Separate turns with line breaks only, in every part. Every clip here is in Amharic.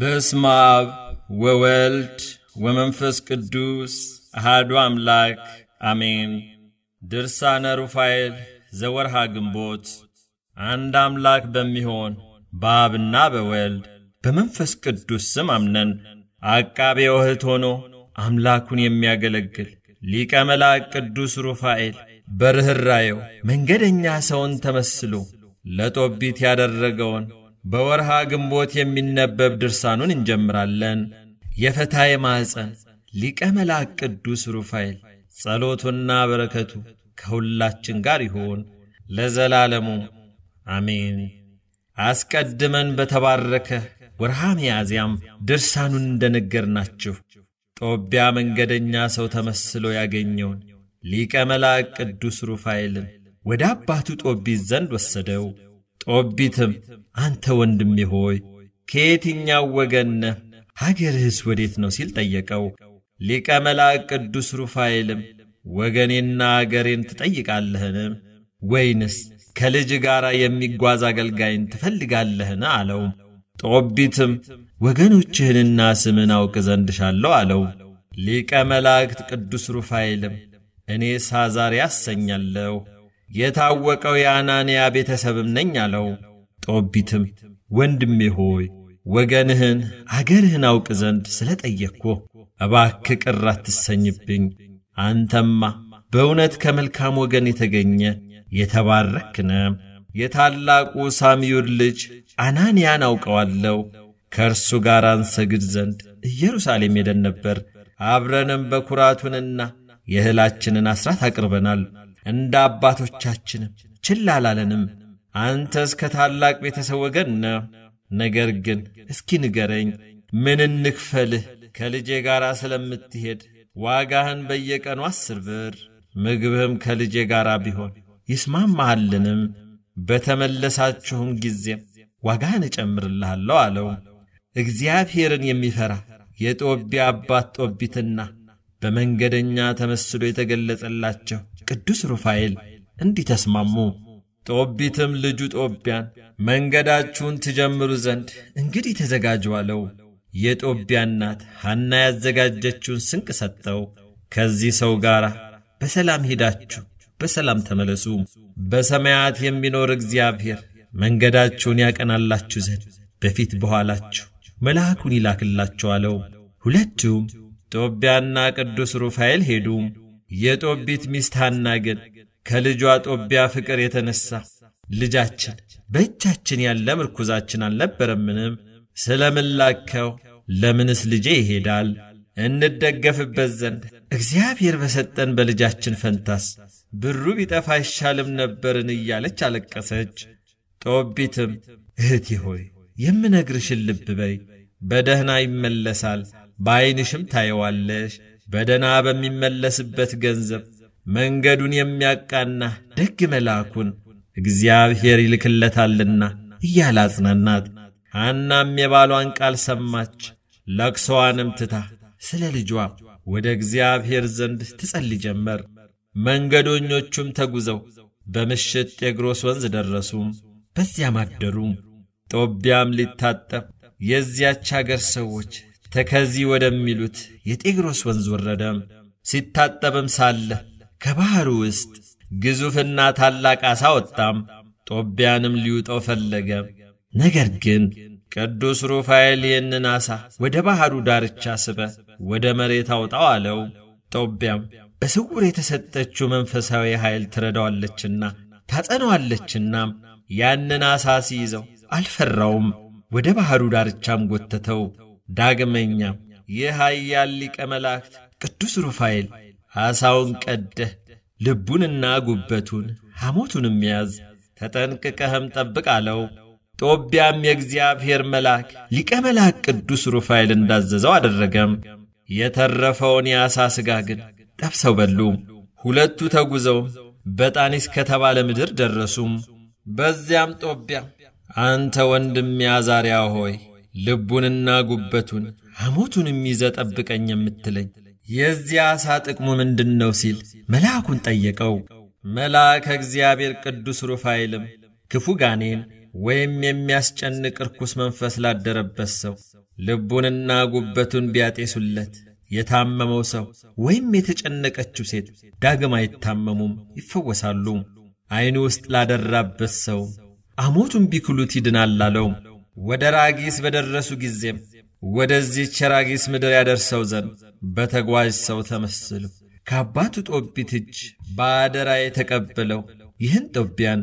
በስመ አብ ወወልድ ወመንፈስ ቅዱስ አሃዱ አምላክ አሜን። ድርሳነ ሩፋኤል ዘወርሃ ግንቦት። አንድ አምላክ በሚሆን በአብና በወልድ በመንፈስ ቅዱስ ስም አምነን አቃቤ ወህት ሆኖ አምላኩን የሚያገለግል ሊቀ መልአክ ቅዱስ ሩፋኤል በርኅራየው መንገደኛ ሰውን ተመስሎ ለጦቢት ያደረገውን በወርሃ ግንቦት የሚነበብ ድርሳኑን እንጀምራለን። የፈታ የማኅፀን ሊቀ መልአክ ቅዱስ ሩፋኤል ጸሎቱና በረከቱ ከሁላችን ጋር ይሁን ለዘላለሙ አሜን። አስቀድመን በተባረከ ወርሃ ሚያዝያም ድርሳኑን እንደነገርናችሁ ጦቢያ መንገደኛ ሰው ተመስሎ ያገኘውን ሊቀ መልአክ ቅዱስ ሩፋኤልን ወደ አባቱ ጦቢት ዘንድ ወሰደው። ጦቢትም አንተ ወንድሜ ሆይ ከየትኛው ወገን ነህ? ሀገርህስ ወዴት ነው ሲል ጠየቀው። ሊቀ መላእክ ቅዱስ ሩፋኤልም ወገኔና አገሬን ትጠይቃለህን? ወይንስ ከልጅ ጋር የሚጓዝ አገልጋይን ትፈልጋለህን? አለው። ጦቢትም ወገኖችህንና ስምን አውቅ ዘንድ ሻለው አለው። ሊቀ መላእክት ቅዱስ ሩፋኤልም እኔ ሳዛር ያሰኛለሁ የታወቀው የአናንያ ቤተሰብም ነኝ አለው። ጦቢትም ወንድሜ ሆይ ወገንህን አገርህን አውቅ ዘንድ ስለ ጠየቅኩ እባክ ቅር አትሰኝብኝ። አንተማ በእውነት ከመልካም ወገን የተገኘ የተባረክነ የታላቁ ሳምዩድ ልጅ አናንያን አውቀዋለሁ። ከእርሱ ጋር አንሰግድ ዘንድ ኢየሩሳሌም ሄደን ነበር። አብረንም በኩራቱንና የእህላችንን አስራት አቅርበናል። እንደ አባቶቻችንም ችላ አላለንም። አንተ እስከ ታላቅ ቤተሰብ ወገን ነገር ግን እስኪ ንገረኝ፣ ምን እንክፈልህ? ከልጄ ጋር ስለምትሄድ ዋጋህን በየቀኑ አስር ብር፣ ምግብህም ከልጄ ጋር ቢሆን ይስማማሃልንም። በተመለሳችሁም ጊዜም ዋጋህን እጨምርልሃለሁ አለው። እግዚአብሔርን የሚፈራ የጦቢ አባት ጦቢትና በመንገደኛ ተመስሎ የተገለጸላቸው ቅዱስ ሩፋኤል እንዲህ ተስማሙ። ጦቢትም ልጁ ጦቢያን መንገዳችሁን ትጀምሩ ዘንድ እንግዲህ ተዘጋጁ አለው። የጦቢያ እናት ሐና ያዘጋጀችውን ስንቅ ሰጠው። ከዚህ ሰው ጋር በሰላም ሄዳችሁ በሰላም ተመለሱ። በሰማያት የሚኖር እግዚአብሔር መንገዳችሁን ያቀናላችሁ ዘንድ በፊት በኋላችሁ መልአኩን ይላክላችኋለው። ሁለቱም ጦቢያና ቅዱስ ሩፋኤል ሄዱ። የጦቢት ሚስት ሐና ግን ከልጇ ጦቢያ ፍቅር የተነሳ ልጃችን በእጃችን ያለ ምርኩዛችን አልነበረምንም? ስለምን ላከው? ለምንስ ልጄ ይሄዳል? እንደገፍበት ዘንድ እግዚአብሔር በሰጠን በልጃችን ፈንታስ ብሩ ቢጠፋ አይሻልም ነበርን? እያለች አለቀሰች። ጦቢትም እህቴ ሆይ የምነግርሽን ልብ በይ፣ በደህና ይመለሳል፣ በዐይንሽም ታየዋለሽ በደና በሚመለስበት ገንዘብ መንገዱን የሚያቃና ደግ መልአኩን እግዚአብሔር ይልክለታልና እያለ አጽናናት። ሐናም የባሏን ቃል ሰማች። ለቅሶዋንም ትታ ስለ ልጇ ወደ እግዚአብሔር ዘንድ ትጸልይ ጀመር። መንገዶኞቹም ተጉዘው በምሽት ጤግሮስ ወንዝ ደረሱ። በዚያም አደሩ። ጦቢያም ሊታጠብ የዚያች አገር ሰዎች ተከዚ ወደሚሉት የጤግሮስ ወንዝ ወረደ። ሲታጠብም ሳለ ከባሕሩ ውስጥ ግዙፍና ታላቅ ዓሣ ወጣም። ጦቢያንም ሊውጠው ፈለገ። ነገር ግን ቅዱስ ሩፋኤል ይህንን ዓሣ ወደ ባሕሩ ዳርቻ ስበ ወደ መሬት አውጣው አለው። ጦቢያም በስውር የተሰጠችው መንፈሳዊ ኃይል ትረዳዋለችና ታጸነዋለችና ያንን ዓሣ ሲይዘው አልፈራውም። ወደ ባሕሩ ዳርቻም ጎተተው። ዳግመኛ ይህ ኃያል ሊቀ መላእክት ቅዱስ ሩፋኤል ዓሣውን ቀደህ ልቡንና ጉበቱን ሐሞቱንም ያዝ፣ ተጠንቅቀህም ጠብቅ አለው። ጦቢያም የእግዚአብሔር መልአክ ሊቀ መልአክ ቅዱስ ሩፋኤል እንዳዘዘው አደረገም። የተረፈውን የዓሣ ሥጋ ግን ጠብሰው በሉ። ሁለቱ ተጉዘው በጣኔስ ከተባለ ምድር ደረሱም። በዚያም ጦቢያ አንተ ወንድም ያዛሪያ ሆይ ልቡንና ጉበቱን አሞቱን ይዘ ጠብቀኝ የምትለኝ የዚያ አሳ ጥቅሙ ምንድን ነው ሲል መልአኩን ጠየቀው። መልአከ እግዚአብሔር ቅዱስ ሩፋኤልም ክፉ ጋኔን ወይም የሚያስጨንቅ ርኩስ መንፈስ ላደረበት ሰው ልቡንና ጉበቱን ቢያጤሱለት የታመመው ሰው ወይም የተጨነቀችው ሴት ዳግም አይታመሙም፣ ይፈወሳሉ። ዐይኑ ውስጥ ላደራበት ሰው አሞቱን ቢክሉት ይድናል አለውም። ወደ ራጊስ በደረሱ ጊዜም ወደዚህ ራጊስ ምድር ያደርሰው ዘንድ በተጓዥ ሰው ተመስሉ ከአባቱ ጦቢት እጅ በአደራ የተቀበለው ይህን ጦቢያን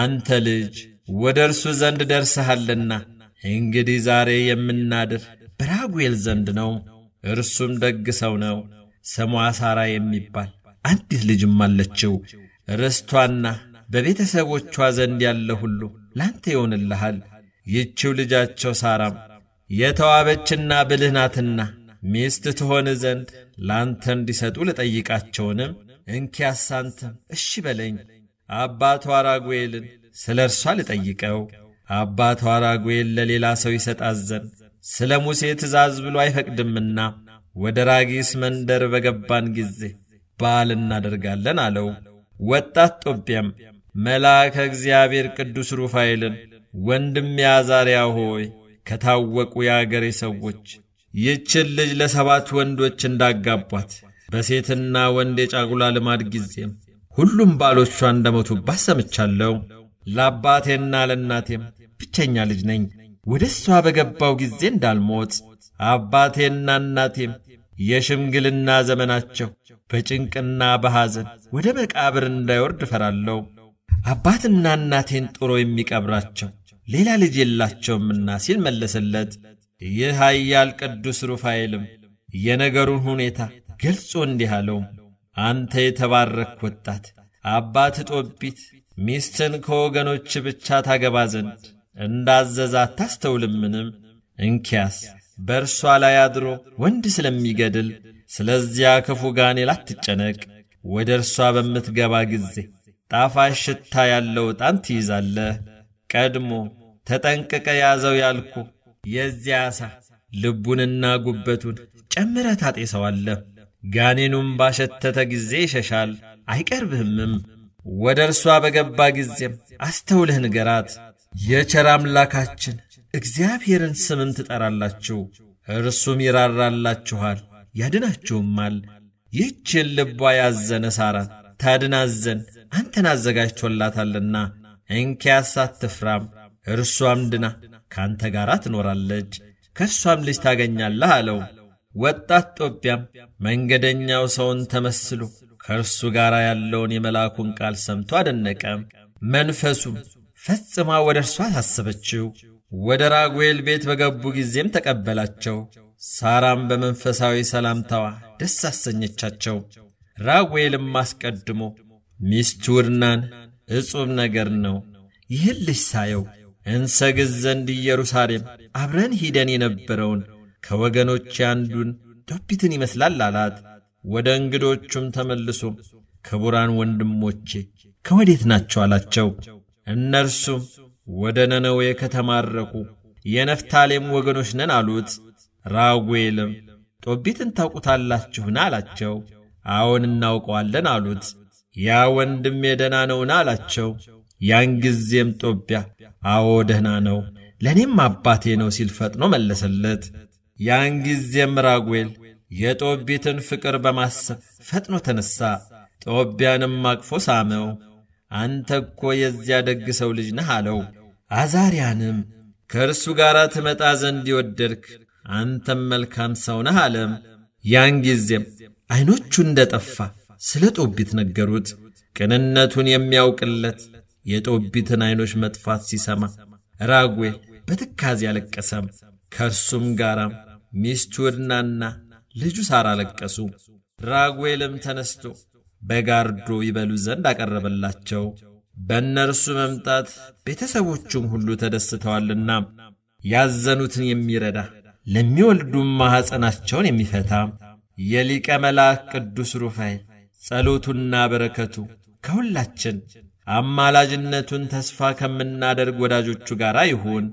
አንተ ልጅ ወደ እርሱ ዘንድ ደርሰሃልና እንግዲህ ዛሬ የምናድር በራጉኤል ዘንድ ነው። እርሱም ደግ ሰው ነው። ስሟ ሳራ የሚባል አንዲት ልጅም አለችው። ርስቷና በቤተሰቦቿ ዘንድ ያለ ሁሉ ላንተ ይሆንልሃል ይችው ልጃቸው ሳራም የተዋበችና ብልህ ናትና ሚስት ትሆን ዘንድ ላንተ እንዲሰጡ ልጠይቃቸውንም፣ እንኪያስ አንተም እሺ በለኝ አባቷ ራጉኤልን ስለ እርሷ ልጠይቀው አባቷ ራጉኤል ለሌላ ሰው ይሰጣት ዘንድ ስለ ሙሴ ትእዛዝ ብሎ አይፈቅድምና ወደ ራጊስ መንደር በገባን ጊዜ በዓል እናደርጋለን አለው። ወጣት ጦቢያም መልአከ እግዚአብሔር ቅዱስ ሩፋኤልን ወንድም ያዛሪያ ሆይ ከታወቁ የአገሬ ሰዎች ይችን ልጅ ለሰባት ወንዶች እንዳጋቧት በሴትና ወንድ የጫጉላ ልማድ ጊዜም ሁሉም ባሎቿ እንደሞቱባት ሰምቻለሁ። ለአባቴና ለእናቴም ብቸኛ ልጅ ነኝ። ወደ እሷ በገባው ጊዜ እንዳልሞት አባቴና እናቴም የሽምግልና ዘመናቸው በጭንቅና በሐዘን ወደ መቃብር እንዳይወርድ እፈራለሁ። አባትና እናቴን ጥሮ የሚቀብራቸው ሌላ ልጅ የላቸውምና ሲል መለሰለት። ይህ ኃያል ቅዱስ ሩፋኤልም የነገሩን ሁኔታ ገልጾ እንዲህ አለው፣ አንተ የተባረክ ወጣት አባት ጦቢት ሚስትን ከወገኖች ብቻ ታገባ ዘንድ እንዳዘዛ አታስተውልምንም? እንኪያስ በእርሷ ላይ አድሮ ወንድ ስለሚገድል ስለዚያ ክፉ ጋኔል አትጨነቅ። ወደ እርሷ በምትገባ ጊዜ ጣፋጭ ሽታ ያለው ዕጣን ትይዛለህ ቀድሞ ተጠንቅቀ ያዘው ያልኩ የዚያ ሳ ልቡንና ጉበቱን ጨምረ አለ ጋኔኑም ባሸተተ ጊዜ ይሸሻል አይቀርብህምም። ወደ እርሷ በገባ ጊዜም አስተውለህ ንገራት። የቸር አምላካችን እግዚአብሔርን ስምን ትጠራላችሁ፣ እርሱም ይራራላችኋል ያድናችሁማል። ይህችን ልቧ ያዘነ ሳራ ታድናዘን አንተን አዘጋጅቶላታልና እንኪያስ አትፍራም፣ እርሷም ድና ከአንተ ጋር ትኖራለች፣ ከእርሷም ልጅ ታገኛለህ አለው። ወጣት ጦቢያም መንገደኛው ሰውን ተመስሎ ከእርሱ ጋር ያለውን የመልአኩን ቃል ሰምቶ አደነቀ። መንፈሱም ፈጽማ ወደ እርሷ አሳሰበችው። ወደ ራጉኤል ቤት በገቡ ጊዜም ተቀበላቸው። ሳራም በመንፈሳዊ ሰላምታዋ ደስ አሰኘቻቸው። ራጉኤልም አስቀድሞ ሚስቱ ርናን እጹብ ነገር ነው። ይህን ልጅ ሳየው እንሰግዝ ዘንድ ኢየሩሳሌም አብረን ሂደን የነበረውን ከወገኖች አንዱን ዶቢትን ይመስላል አላት። ወደ እንግዶቹም ተመልሶ ክቡራን ወንድሞቼ ከወዴት ናቸው አላቸው። እነርሱም ወደ ነነዌ ከተማረኩ የነፍታሌም ወገኖች ነን አሉት። ራጉኤልም ጦቢትን ታውቁታላችሁን? አላቸው። አዎን እናውቀዋለን አሉት። ያ ወንድም የደህና ነውን? አላቸው። ያን ጊዜም ጦቢያ አዎ ደህና ነው፣ ለእኔም አባቴ ነው ሲል ፈጥኖ መለሰለት። ያን ጊዜም ራጉዌል የጦቢትን ፍቅር በማሰብ ፈጥኖ ተነሣ፣ ጦቢያንም አቅፎ ሳመው። አንተ እኮ የዚያ ደግ ሰው ልጅ ነህ አለው። አዛርያንም ከእርሱ ጋር ትመጣ ዘንድ ይወደድክ አንተም መልካም ሰው ነህ አለም። ያን ጊዜም ዐይኖቹ እንደ ጠፋ ስለ ጦቢት ነገሩት። ቅንነቱን የሚያውቅለት የጦቢትን ዐይኖች መጥፋት ሲሰማ ራጉኤል በትካዜ ያለቀሰም ከእርሱም ጋራም ሚስቱ ዕድናና ልጁ ሳራ አለቀሱ። ራጉዌልም ተነስቶ በጋርዶ ይበሉ ዘንድ አቀረበላቸው። በእነርሱ መምጣት ቤተሰቦቹም ሁሉ ተደስተዋልና ያዘኑትን የሚረዳ ለሚወልዱም ማኅፀናቸውን የሚፈታ የሊቀ መልአክ ቅዱስ ሩፋኤል ጸሎቱና በረከቱ ከሁላችን አማላጅነቱን ተስፋ ከምናደርግ ወዳጆቹ ጋር ይሁን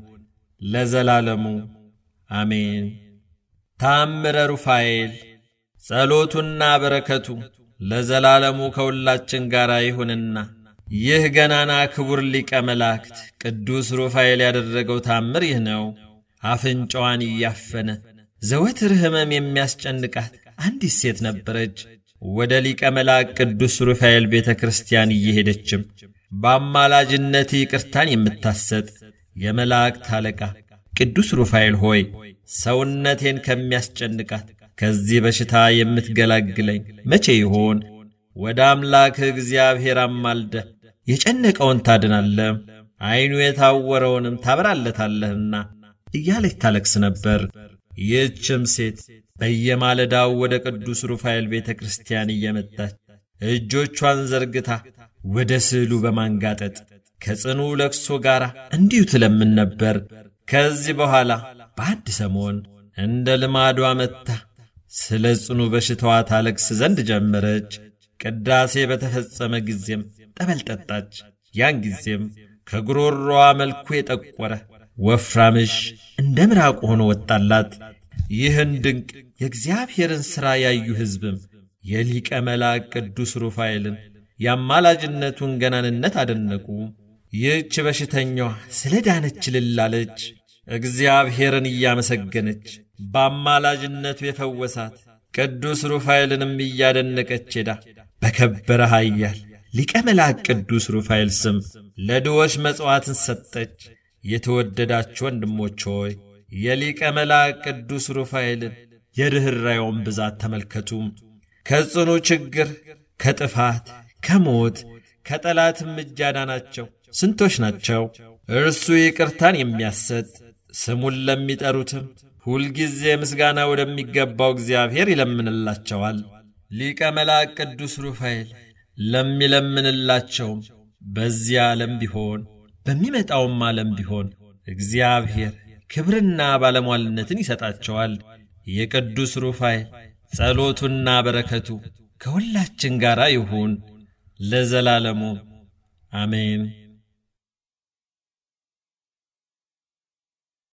ለዘላለሙ አሜን። ታምረ ሩፋኤል ጸሎቱና በረከቱ ለዘላለሙ ከሁላችን ጋር ይሁንና ይህ ገናና ክቡር ሊቀ መላእክት ቅዱስ ሩፋኤል ያደረገው ታምር ይህ ነው። አፍንጫዋን እያፈነ ዘወትር ሕመም የሚያስጨንቃት አንዲት ሴት ነበረች። ወደ ሊቀ መልአክ ቅዱስ ሩፋኤል ቤተ ክርስቲያን እየሄደችም በአማላጅነት ይቅርታን የምታሰጥ የመላእክት አለቃ ቅዱስ ሩፋኤል ሆይ ሰውነቴን ከሚያስጨንቃት ከዚህ በሽታ የምትገላግለኝ መቼ ይሆን? ወደ አምላክ እግዚአብሔር አማልደ የጨነቀውን ታድናለህ፣ ዐይኑ የታወረውንም ታበራለታለህና እያለች ታለቅስ ነበር። ይህችም ሴት በየማለዳው ወደ ቅዱስ ሩፋኤል ቤተ ክርስቲያን እየመጣች እጆቿን ዘርግታ ወደ ስዕሉ በማንጋጠጥ ከጽኑ ለቅሶ ጋር እንዲሁ ትለምን ነበር። ከዚህ በኋላ በአንድ ሰሞን እንደ ልማዷ መጥታ ስለ ጽኑ በሽታዋ ታለቅስ ዘንድ ጀመረች። ቅዳሴ በተፈጸመ ጊዜም ጠበል ጠጣች። ያን ጊዜም ከጉሮሮዋ መልኩ የጠቆረ ወፍራምሽ እንደ ምራቅ ሆኖ ወጣላት። ይህን ድንቅ የእግዚአብሔርን ሥራ ያዩ ሕዝብም የሊቀ መልአክ ቅዱስ ሩፋኤልን የአማላጅነቱን ገናንነት አደነቁ። ይህች በሽተኛዋ ስለ ዳነች ልላለች። እግዚአብሔርን እያመሰገነች በአማላጅነቱ የፈወሳት ቅዱስ ሩፋኤልንም እያደነቀች ሄዳ በከበረ ኃያል ሊቀ መልአክ ቅዱስ ሩፋኤል ስም ለድዎች መጽዋትን ሰጠች። የተወደዳችሁ ወንድሞች ሆይ የሊቀ መልአክ ቅዱስ ሩፋኤልን የርኅራኄውን ብዛት ተመልከቱ። ከጽኑ ችግር፣ ከጥፋት፣ ከሞት፣ ከጠላትም እጃዳ ናቸው ስንቶች ናቸው? እርሱ ይቅርታን የሚያሰጥ ስሙን ለሚጠሩትም ሁልጊዜ ምስጋና ወደሚገባው እግዚአብሔር ይለምንላቸዋል። ሊቀ መልአክ ቅዱስ ሩፋኤል ለሚለምንላቸውም በዚያ ዓለም ቢሆን በሚመጣውም ዓለም ቢሆን እግዚአብሔር ክብርና ባለሟልነትን ይሰጣቸዋል። የቅዱስ ሩፋይ ጸሎቱና በረከቱ ከሁላችን ጋር ይሁን ለዘላለሙ አሜን።